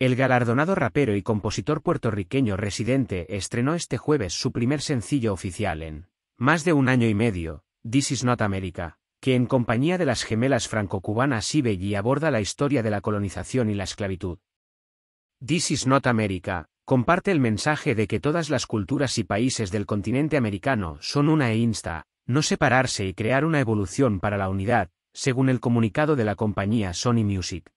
El galardonado rapero y compositor puertorriqueño residente estrenó este jueves su primer sencillo oficial en más de un año y medio, This is not America, que en compañía de las gemelas franco-cubanas y aborda la historia de la colonización y la esclavitud. This is not America comparte el mensaje de que todas las culturas y países del continente americano son una e insta, no separarse y crear una evolución para la unidad, según el comunicado de la compañía Sony Music.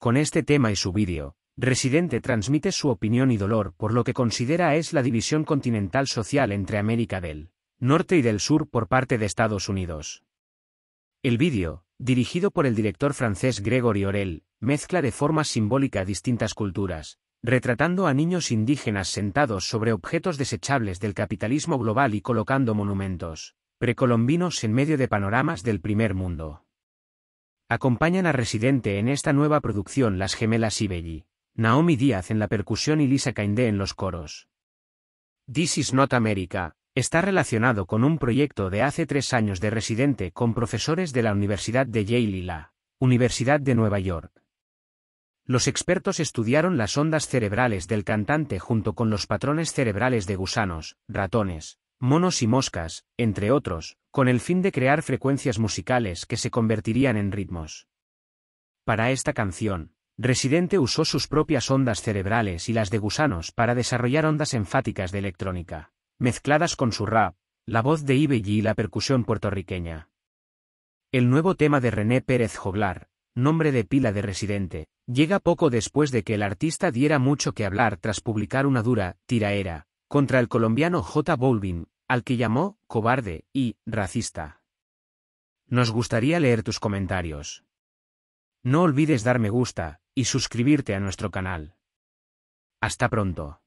Con este tema y su vídeo, Residente transmite su opinión y dolor por lo que considera es la división continental social entre América del Norte y del Sur por parte de Estados Unidos. El vídeo, dirigido por el director francés Gregory Orel, mezcla de forma simbólica distintas culturas, retratando a niños indígenas sentados sobre objetos desechables del capitalismo global y colocando monumentos precolombinos en medio de panoramas del primer mundo. Acompañan a Residente en esta nueva producción las gemelas Ibelli, Naomi Díaz en la percusión y Lisa Caindé en los coros. This is not America está relacionado con un proyecto de hace tres años de Residente con profesores de la Universidad de Yale y la Universidad de Nueva York. Los expertos estudiaron las ondas cerebrales del cantante junto con los patrones cerebrales de gusanos, ratones, monos y moscas, entre otros, con el fin de crear frecuencias musicales que se convertirían en ritmos. Para esta canción, Residente usó sus propias ondas cerebrales y las de gusanos para desarrollar ondas enfáticas de electrónica, mezcladas con su rap, la voz de G y la percusión puertorriqueña. El nuevo tema de René Pérez Joglar, nombre de pila de Residente, llega poco después de que el artista diera mucho que hablar tras publicar una dura tiraera contra el colombiano J Balvin, al que llamó cobarde y racista. Nos gustaría leer tus comentarios. No olvides dar me gusta y suscribirte a nuestro canal. Hasta pronto.